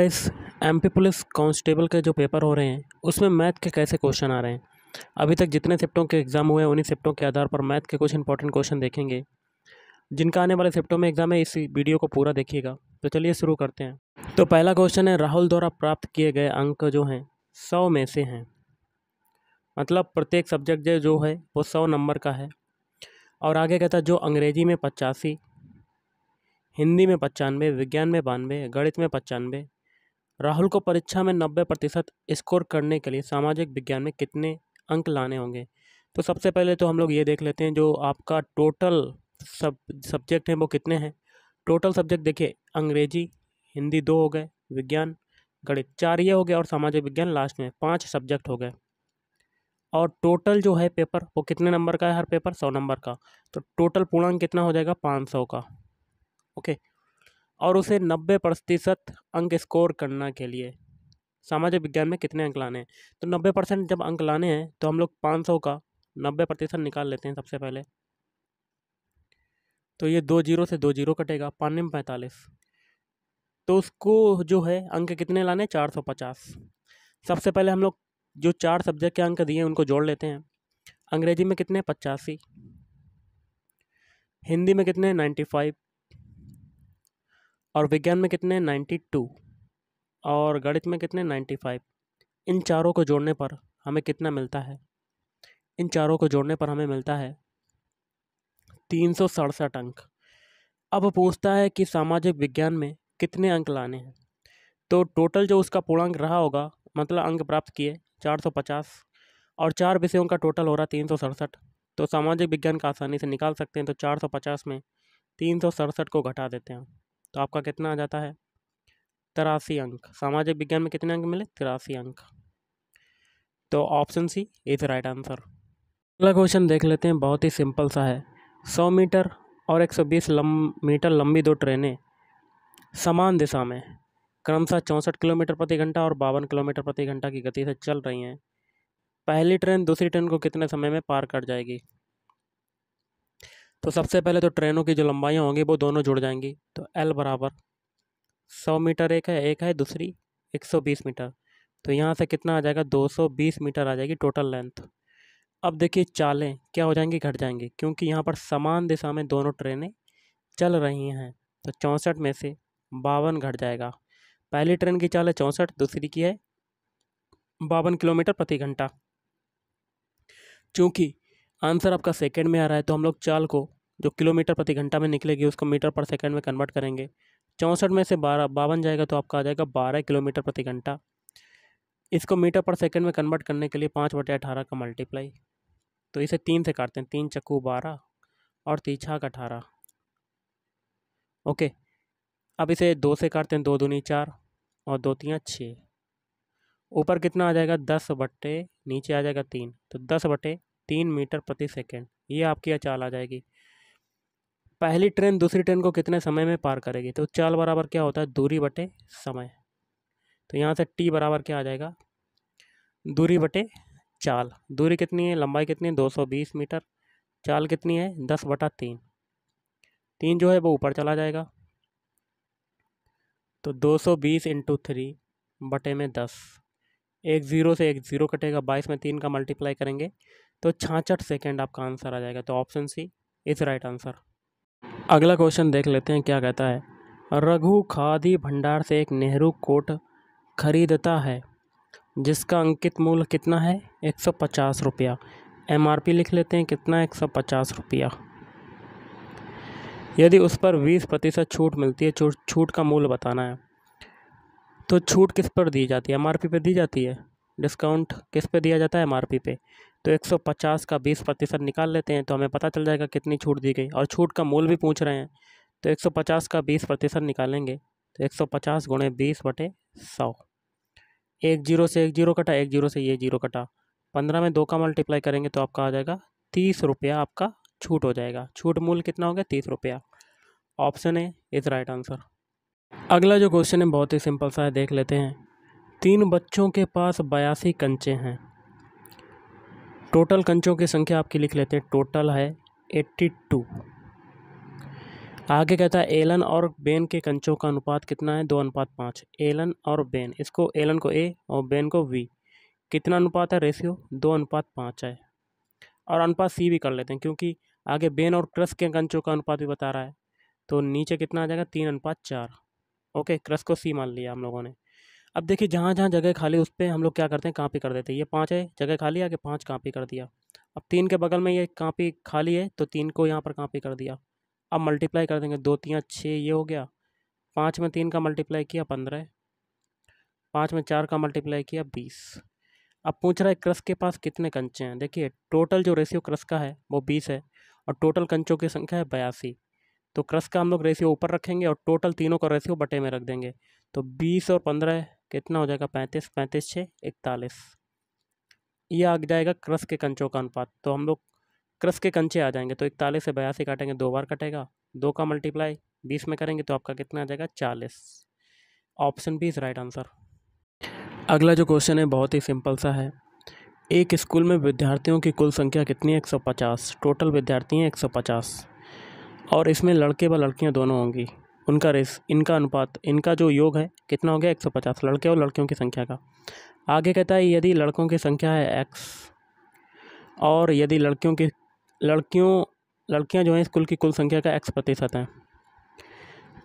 इस M P police constable के जो पेपर हो रहे हैं उसमें मैथ के कैसे क्वेश्चन आ रहे हैं अभी तक जितने सेप्टों के एग्ज़ाम हुए हैं उन्हीं सेप्टों के आधार पर मैथ के कुछ इंपॉर्टेंट क्वेश्चन देखेंगे जिनका आने वाले सेप्टों में एग्ज़ाम है इस वीडियो को पूरा देखिएगा तो चलिए शुरू करते हैं तो पहला क्वेश्चन है राहुल द्वारा प्राप्त किए गए अंक जो हैं सौ में से हैं मतलब प्रत्येक सब्जेक्ट जो है वो सौ नंबर का है और आगे कहता जो अंग्रेजी में पचासी हिंदी में पचानवे विज्ञान में बानवे गणित में पचानवे राहुल को परीक्षा में नब्बे प्रतिशत स्कोर करने के लिए सामाजिक विज्ञान में कितने अंक लाने होंगे तो सबसे पहले तो हम लोग ये देख लेते हैं जो आपका टोटल सब सब्जेक्ट हैं वो कितने हैं टोटल सब्जेक्ट देखिए अंग्रेजी हिंदी दो हो गए विज्ञान गणित चार ये हो गया और सामाजिक विज्ञान लास्ट में पाँच सब्जेक्ट हो गए और टोटल जो है पेपर वो कितने नंबर का है हर पेपर सौ नंबर का तो टोटल पूर्णांक कितना हो जाएगा पाँच सौ का ओके और उसे नब्बे प्रतिशत अंक स्कोर करना के लिए सामाजिक विज्ञान में कितने अंक लाने हैं तो नब्बे परसेंट जब अंक लाने हैं तो हम लोग पाँच सौ का नब्बे प्रतिशत निकाल लेते हैं सबसे पहले तो ये दो जीरो से दो जीरो कटेगा पाने में पैंतालीस तो उसको जो है अंक कितने लाने चार सौ पचास सबसे पहले हम लोग जो चार सब्जेक्ट के अंक दिए उनको जोड़ लेते हैं अंग्रेजी में कितने पचासी हिंदी में कितने नाइन्टी फाइव और विज्ञान में कितने नाइन्टी टू और गणित में कितने नाइन्टी फाइव इन चारों को जोड़ने पर हमें कितना मिलता है इन चारों को जोड़ने पर हमें मिलता है तीन सौ सड़सठ अंक अब पूछता है कि सामाजिक विज्ञान में कितने अंक लाने हैं तो टोटल जो उसका पूर्णांक रहा होगा मतलब अंक प्राप्त किए चार सौ पचास और चार विषयों का टोटल हो रहा तीन सौ सड़सठ तो सामाजिक विज्ञान का आसानी से निकाल सकते हैं तो चार सौ पचास में तीन सौ सड़सठ को घटा देते हैं तो आपका कितना आ जाता है तिरासी अंक सामाजिक विज्ञान में कितने अंक मिले तिरासी अंक तो option C is right answer अगला क्वेश्चन देख लेते हैं बहुत ही सिंपल सा है सौ मीटर और एक सौ बीस लम, मीटर लंबी दो ट्रेनें समान दिशा में क्रमशः चौंसठ किलोमीटर प्रति घंटा और बावन किलोमीटर प्रति घंटा की गति से चल रही हैं पहली ट्रेन दूसरी ट्रेन को कितने समय में पार कर जाएगी तो सबसे पहले तो ट्रेनों की जो लंबाइयाँ होंगी वो दोनों जुड़ जाएंगी तो एल बराबर सौ मीटर एक है एक है दूसरी एक सौ बीस मीटर तो यहाँ से कितना आ जाएगा दो सौ बीस मीटर आ जाएगी टोटल लेंथ अब देखिए चालें क्या हो जाएंगी घट जाएंगी क्योंकि यहाँ पर समान दिशा में दोनों ट्रेनें चल रही हैं तो चौंसठ में से बावन घट जाएगा पहली ट्रेन की चाल है चौंसठ दूसरी की है बावन किलोमीटर प्रति घंटा चूँकि आंसर आपका सेकेंड में आ रहा है तो हम लोग चाल को जो किलोमीटर प्रति घंटा में निकलेगी उसको मीटर पर सेकेंड में कन्वर्ट करेंगे चौंसठ में से बारह बावन जाएगा तो आपका आ जाएगा बारह किलोमीटर प्रति घंटा इसको मीटर पर सेकेंड में कन्वर्ट करने के लिए पाँच बटे अठारह का मल्टीप्लाई तो इसे तीन से काटते हैं तीन चक्कू बारह और तीछा छाक अठारह ओके अब इसे दो से काटते हैं दो दूनी चार और दो तियाँ छः ऊपर कितना आ जाएगा दस बट्टे नीचे आ जाएगा तीन तो दस बटे तीन मीटर प्रति सेकेंड ये आपकी चाल आ जाएगी पहली ट्रेन दूसरी ट्रेन को कितने समय में पार करेगी तो चाल बराबर क्या होता है दूरी बटे समय तो यहाँ से टी बराबर क्या आ जाएगा दूरी बटे चाल दूरी कितनी है लंबाई कितनी है दो सौ बीस मीटर चाल कितनी है दस बटा तीन तीन जो है वो ऊपर चला जाएगा तो दो सौ बीस इंटू थ्री बटे में दस एक ज़ीरो से एक ज़ीरो कटेगा बाईस में तीन का मल्टीप्लाई करेंगे तो छाछठ सेकेंड आपका आंसर आ जाएगा तो option C is right answer अगला क्वेश्चन देख लेते हैं क्या कहता है रघु खादी भंडार से एक नेहरू कोट खरीदता है जिसका अंकित मूल्य कितना है एक सौ पचास रुपया एम आर पी लिख लेते हैं कितना एक सौ पचास रुपया यदि उस पर बीस प्रतिशत छूट मिलती है छूट छूट का मूल्य बताना है तो छूट किस पर दी जाती है एम आर पी पर दी जाती है डिस्काउंट किस पे दिया जाता है एम आर पी पे तो 150 का 20 प्रतिशत निकाल लेते हैं तो हमें पता चल जाएगा कितनी छूट दी गई और छूट का मूल भी पूछ रहे हैं तो 150 का 20 प्रतिशत निकालेंगे तो 150 सौ पचास गुणे बीस बटे सौ एक जीरो से एक जीरो कटा एक जीरो से ये जीरो कटा पंद्रह में दो का मल्टीप्लाई करेंगे तो आपका आ जाएगा तीस रुपया आपका छूट हो जाएगा छूट मूल कितना हो गया तीस रुपया option A is right answer अगला जो क्वेश्चन है बहुत ही सिंपल सा है देख लेते हैं तीन बच्चों के पास बयासी कंचे हैं टोटल कंचों की संख्या आपकी लिख लेते हैं टोटल है एट्टी टू आगे कहता है एलन और बेन के कंचों का अनुपात कितना है दो अनुपात पाँच एलन और बेन इसको एलन को ए और बेन को वी कितना अनुपात है रेशियो दो अनुपात पाँच है और अनुपात सी भी कर लेते हैं क्योंकि आगे बेन और क्रस के कंचों का अनुपात भी बता रहा है तो नीचे कितना आ जाएगा तीन अनुपात चार ओके क्रस को सी मान लिया हम लोगों ने अब देखिए जहाँ जहाँ जगह खाली उस पर हम लोग क्या करते हैं कापी कर देते हैं ये पाँच है जगह खाली आगे पाँच कापी कर दिया अब तीन के बगल में ये कापी खाली है तो तीन को यहाँ पर कापी कर दिया अब मल्टीप्लाई कर देंगे दो तीन छः ये हो गया पाँच में तीन का मल्टीप्लाई किया पंद्रह पाँच में चार का मल्टीप्लाई किया बीस अब पूछ रहा है क्रस के पास कितने कंचे हैं देखिए टोटल जो रेशियो क्रस का है वो बीस है और टोटल कंचों की संख्या है बयासी तो क्रस का हम लोग रेशियो ऊपर रखेंगे और टोटल तीनों का रेशियो बटे में रख देंगे तो बीस और पंद्रह कितना हो जाएगा पैंतीस पैंतीस छः इकतालीस ये आ जाएगा क्रस के कंचों का अनुपात तो हम लोग क्रस के कंचे आ जाएंगे तो इकतालीस से बयासी काटेंगे दो बार कटेगा दो का मल्टीप्लाई बीस में करेंगे तो आपका कितना आ जाएगा चालीस option B is right answer अगला जो क्वेश्चन है बहुत ही सिंपल सा है एक स्कूल में विद्यार्थियों की कुल संख्या कितनी है पचास टोटल विद्यार्थी हैं पचास और इसमें लड़के व लड़कियां दोनों होंगी उनका रेस इनका अनुपात इनका जो योग है कितना हो गया पचास लड़के और लड़कियों की संख्या का आगे कहता है यदि लड़कों की संख्या है एक्स और यदि लड़कियों की लड़कियों लड़कियां जो हैं स्कूल की कुल संख्या का एक्स प्रतिशत हैं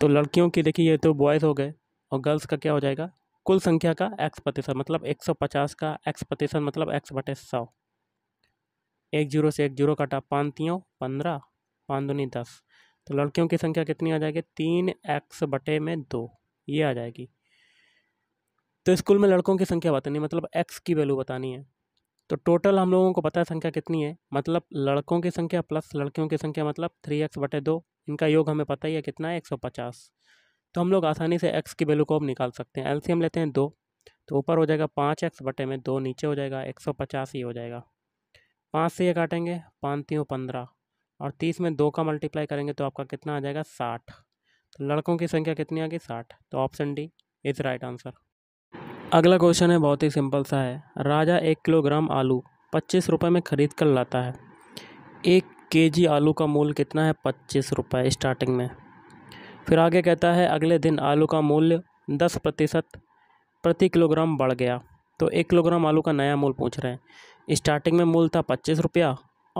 तो लड़कियों की देखिए ये तो बॉयज़ हो गए और गर्ल्स का क्या हो जाएगा कुल संख्या का एक्स प्रतिशत मतलब एक सौ पचास का एक्स प्रतिशत मतलब एक्स बटे सौ एक जीरो से एक जीरो काटा पानतीयों पंद्रह पाँच दुनी दस तो लड़कियों की संख्या कितनी आ जाएगी तीन एक्स बटे में दो ये आ जाएगी तो स्कूल में लड़कों की संख्या बतानी है मतलब एक्स की वैल्यू बतानी है तो टोटल हम लोगों को पता है संख्या कितनी है मतलब लड़कों की संख्या प्लस लड़कियों की संख्या मतलब थ्री एक्स बटे दो इनका योग हमें पता ही है कितना है एक सौ पचास तो हम लोग आसानी से एक्स की वैल्यू को अब निकाल सकते हैं एलसीएम लेते हैं दो तो ऊपर हो जाएगा पाँच एक्स बटे में दो नीचे हो जाएगा एक सौ पचास ही हो जाएगा पाँच से ये काटेंगे पाँच तीन पंद्रह और तीस में दो का मल्टीप्लाई करेंगे तो आपका कितना आ जाएगा साठ तो लड़कों की संख्या कितनी आ गई साठ तो option D is right answer अगला क्वेश्चन है बहुत ही सिंपल सा है राजा एक किलोग्राम आलू पच्चीस रुपये में ख़रीद कर लाता है एक के जी आलू का मूल कितना है पच्चीस रुपये स्टार्टिंग में फिर आगे कहता है अगले दिन आलू का मूल्य दस प्रतिशत प्रति किलोग्राम बढ़ गया तो एक किलोग्राम आलू का नया मूल पूछ रहे हैं स्टार्टिंग में मूल था पच्चीस रुपया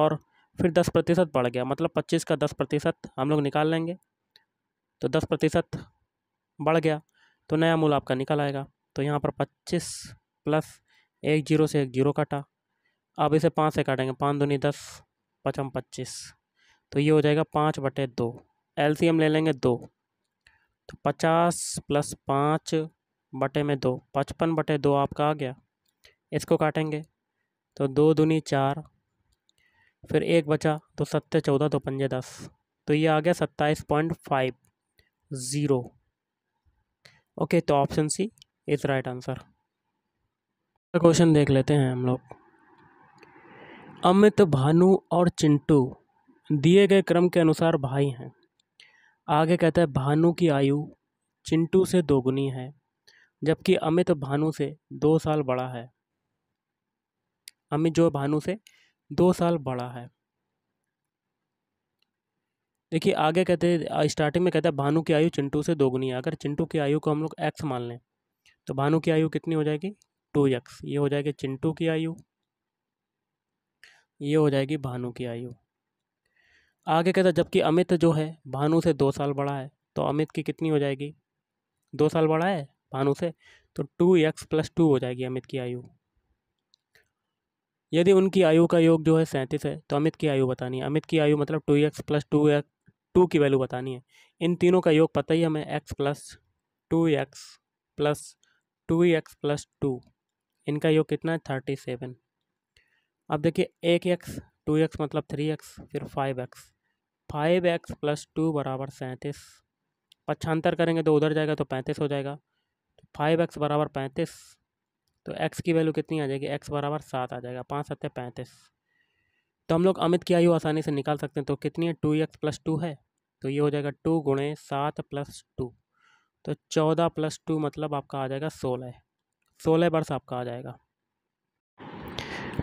और फिर दस प्रतिशत बढ़ गया मतलब पच्चीस का दस प्रतिशत हम लोग निकाल लेंगे तो दस प्रतिशत बढ़ गया तो नया मूल आपका निकल आएगा तो यहाँ पर पच्चीस प्लस एक जीरो से एक जीरो काटा अब इसे पाँच से काटेंगे पाँच दूनी दस पचम पच्चीस तो ये हो जाएगा पाँच बटे दो एल ले लेंगे दो तो पचास प्लस पाँच बटे में दो पचपन बटे दो आपका आ गया इसको काटेंगे तो दो दूनी चार फिर एक बचा तो सत्ते चौदह तो पंजे दस तो ये आ गया सत्ताईस पॉइंट फाइव ज़ीरो ओके तो option C is right answer तो क्वेश्चन देख लेते हैं हम लोग अमित भानु और चिंटू दिए गए क्रम के अनुसार भाई हैं आगे कहता है भानु की आयु चिंटू से दोगुनी है जबकि अमित भानु से दो साल बड़ा है अमित जो भानु से दो साल बड़ा है देखिए आगे कहते स्टार्टिंग में कहते हैं भानु की आयु चिंटू से दोगुनी है अगर चिंटू की आयु को हम लोग एक्स मान लें तो भानु की आयु कितनी हो जाएगी टू एक्स ये हो जाएगी चिंटू की आयु ये हो जाएगी भानु की आयु आगे हैं जबकि अमित जो है भानु से दो साल बड़ा है तो अमित की कितनी हो जाएगी दो साल बड़ा है भानु से तो टू एक्स प्लस टू हो जाएगी अमित की आयु यदि उनकी आयु का योग जो है सैंतीस है तो अमित की आयु बतानी है अमित की आयु मतलब two X plus two X two की वैल्यू बतानी है इन तीनों का योग पता ही हमें X plus two X plus two X plus two इनका योग कितना है थर्टी सेवन अब देखिए एक एक्स टू एक्स मतलब थ्री एक्स फिर five X five X plus two बराबर सैंतीस पक्षांतर करेंगे तो उधर जाएगा तो पैंतीस हो जाएगा फाइव एक्स बराबर पैंतीस तो एक्स की वैल्यू कितनी आ जाएगी एक्स बराबर सात आ जाएगा पाँच सत्य पैंतीस तो हम लोग अमित की आयु आसानी से निकाल सकते हैं तो कितनी है टू एक्स प्लस टू है तो ये हो जाएगा टू गुणे सात प्लस टू तो चौदह प्लस टू मतलब आपका आ जाएगा सोलह सोलह वर्ष आपका आ जाएगा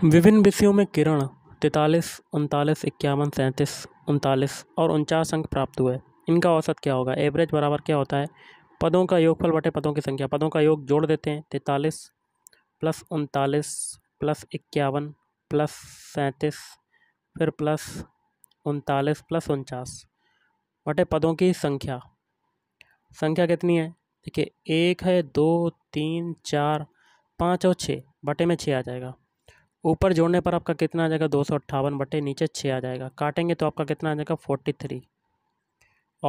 विभिन्न विषयों में किरण तैतालीस उनतालीस इक्यावन सैंतीस उनतालीस और उनचास अंक प्राप्त हुए इनका औसत क्या होगा एवरेज बराबर क्या होता है पदों का योगफल बटे पदों की संख्या पदों का योग जोड़ देते हैं तैंतालीस प्लस उनतालीस प्लस इक्यावन प्लस सैंतीस फिर प्लस उनतालीस प्लस उनचास बटे पदों की संख्या संख्या कितनी है देखिए एक है दो तीन चार पाँच और छः बटे में छः आ जाएगा ऊपर जोड़ने पर आपका कितना आ जाएगा दो सौ अट्ठावन बटे नीचे छः आ जाएगा काटेंगे तो आपका कितना आ जाएगा forty three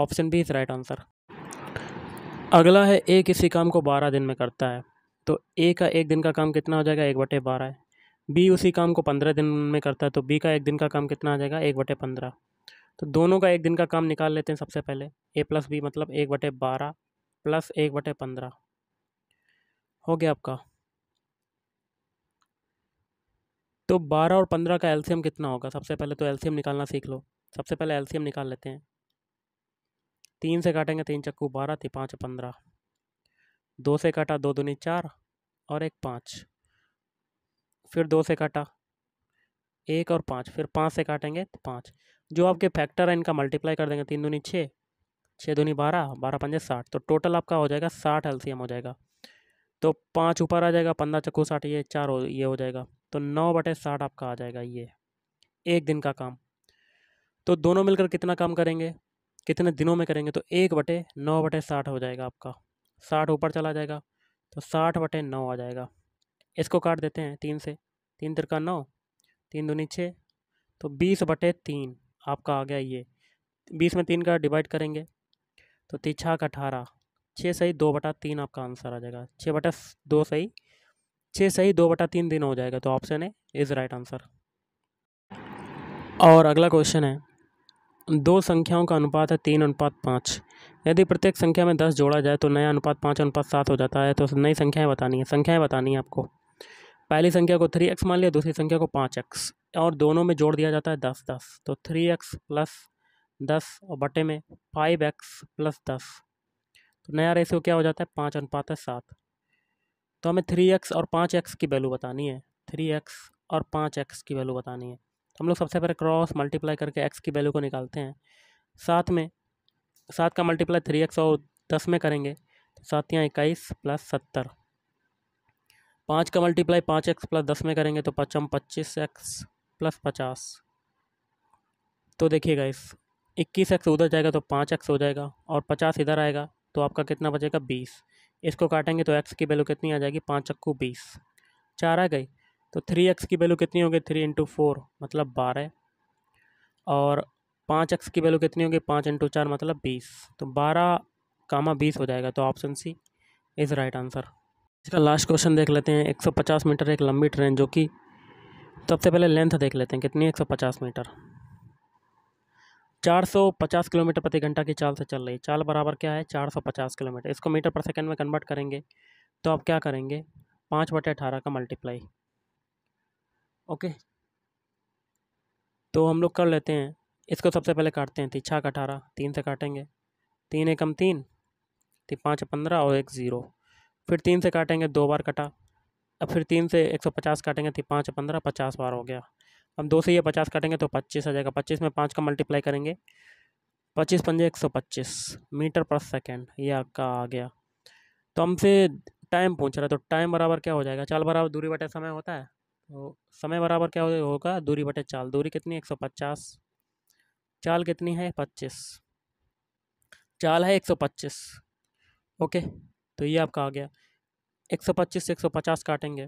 option B is right answer अगला है एक किसी काम को बारह दिन में करता है तो ए का एक दिन का काम कितना हो जाएगा एक बटे बारह है बी उसी काम को पंद्रह दिन में करता है तो बी का एक दिन का काम कितना आ जाएगा एक बटे पंद्रह तो दोनों का एक दिन का काम निकाल लेते हैं सबसे पहले ए प्लस बी मतलब एक बटे बारह प्लस एक बटे पंद्रह हो गया आपका तो बारह और पंद्रह का एलसीएम कितना होगा सबसे पहले तो एल्सीयम निकालना सीख लो सबसे पहले एल्सीयम निकाल लेते हैं तीन से काटेंगे तीन चक्कू बारह थी पाँच पंद्रह दो से काटा दो दूनी चार और एक पाँच फिर दो से काटा एक और पाँच फिर पाँच से काटेंगे तो पाँच जो आपके फैक्टर है इनका मल्टीप्लाई कर देंगे तीन दूनी छः छः दूनी बारह बारह पंजे साठ तो टोटल आपका हो जाएगा साठ एलसीएम हो जाएगा तो पाँच ऊपर आ जाएगा पंद्रह चक्कू साठ ये चार हो ये हो जाएगा तो नौ बटे साठ आपका आ जाएगा ये एक दिन का काम तो दोनों मिलकर कितना काम करेंगे कितने दिनों में करेंगे तो एक बटे नौ बटे साठ हो जाएगा आपका साठ ऊपर चला जाएगा तो साठ बटे नौ आ जाएगा इसको काट देते हैं तीन से तीन तिर का नौ तीन दो छः तो बीस बटे तीन आपका आ गया ये बीस में तीन का डिवाइड करेंगे तो तीछा का अठारह छः सही दो बटा तीन आपका आंसर आ जाएगा छः बटा दो सही छः सही दो बटा तीन दिन हो जाएगा तो ऑप्शन है इज़ राइट आंसर और अगला क्वेश्चन है दो संख्याओं का अनुपात है तीन अनुपात पाँच यदि प्रत्येक संख्या में दस जोड़ा जाए तो नया अनुपात पाँच अनुपात सात हो जाता है तो नई संख्याएं बतानी है संख्याएं बतानी है आपको पहली संख्या को थ्री एक्स मान लिया दूसरी संख्या को पाँच एक्स और दोनों में जोड़ दिया जाता है दस दस तो थ्री एक्स प्लस दस और बटे में फाइव एक्स प्लस दस तो नया रेशियो क्या हो जाता है पाँच अनुपात है सात तो हमें थ्री एक्स और पाँच एक्स की वैल्यू बतानी है थ्री एक्स और पाँच एक्स की वैल्यू बतानी है तो हम लोग सबसे पहले क्रॉस मल्टीप्लाई करके एक्स की वैल्यू को निकालते हैं साथ में सात का मल्टीप्लाई थ्री एक्स और दस में करेंगे तो सात यहाँ इक्कीस प्लस सत्तर पाँच का मल्टीप्लाई पाँच एक्स प्लस दस में करेंगे तो पचम पच्चीस एक्स प्लस पचास तो देखिएगा इस इक्कीस एक्स उधर जाएगा तो पाँच एक्स हो जाएगा और पचास इधर आएगा तो आपका कितना बचेगा बीस इसको काटेंगे तो एक्स की वैल्यू कितनी आ जाएगी पाँच चक्कू बीस चार आ गई तो थ्री एक्स की वैल्यू कितनी होगी थ्री इंटू फोर मतलब बारह और पाँच एक्स की वैल्यू कितनी होगी पाँच इंटू चार मतलब बीस तो बारह कामा बीस हो जाएगा तो option C is right answer इसका लास्ट क्वेश्चन देख लेते हैं एक सौ पचास मीटर एक लंबी ट्रेन जो कि सबसे पहले लेंथ देख लेते हैं कितनी एक सौ पचास मीटर चार सौ पचास किलोमीटर प्रति घंटा की चाल से चल रही है चाल बराबर क्या है चार सौ पचास किलोमीटर इसको मीटर पर सेकंड में कन्वर्ट करेंगे तो आप क्या करेंगे पाँच बटे अठारह का मल्टीप्लाई ओके तो हम लोग कर लेते हैं इसको सबसे पहले काटते हैं तीन छः का अठारह तीन से काटेंगे तीन एकम तीन तीन पाँच पंद्रह और एक ज़ीरो फिर तीन से काटेंगे दो बार कटा अब फिर तीन से एक सौ पचास काटेंगे तीन पाँच पंद्रह पचास बार हो गया अब दो से ये पचास काटेंगे तो पच्चीस आ जाएगा पच्चीस में पाँच का मल्टीप्लाई करेंगे पच्चीस पंजे एक सौ पच्चीस मीटर पर सेकेंड ये आपका आ गया तो हमसे टाइम पूछ रहा है तो टाइम बराबर क्या हो जाएगा चाल बराबर दूरी बटे समय होता है तो समय बराबर क्या होगा दूरी बटे चाल दूरी कितनी एक सौ पचास चाल कितनी है पच्चीस चाल है एक सौ पच्चीस ओके तो ये आपका आ गया एक सौ पच्चीस से एक सौ पचास काटेंगे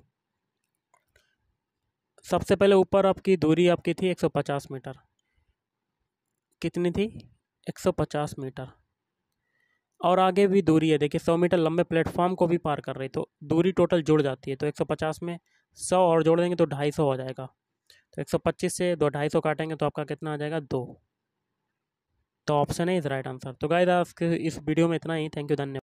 सबसे पहले ऊपर आपकी दूरी आपकी थी एक सौ पचास मीटर कितनी थी एक सौ पचास मीटर और आगे भी दूरी है देखिए सौ मीटर लंबे प्लेटफॉर्म को भी पार कर रही तो दूरी टोटल जुड़ जाती है तो एक सौ पचास में सौ और जोड़ देंगे तो ढाई सौ हो जाएगा तो एक सौ पच्चीस से दो ढाई सौ काटेंगे तो आपका कितना आ जाएगा दो तो ऑप्शन है इस राइट आंसर तो गाइस आज इस वीडियो में इतना ही थैंक यू धन्यवाद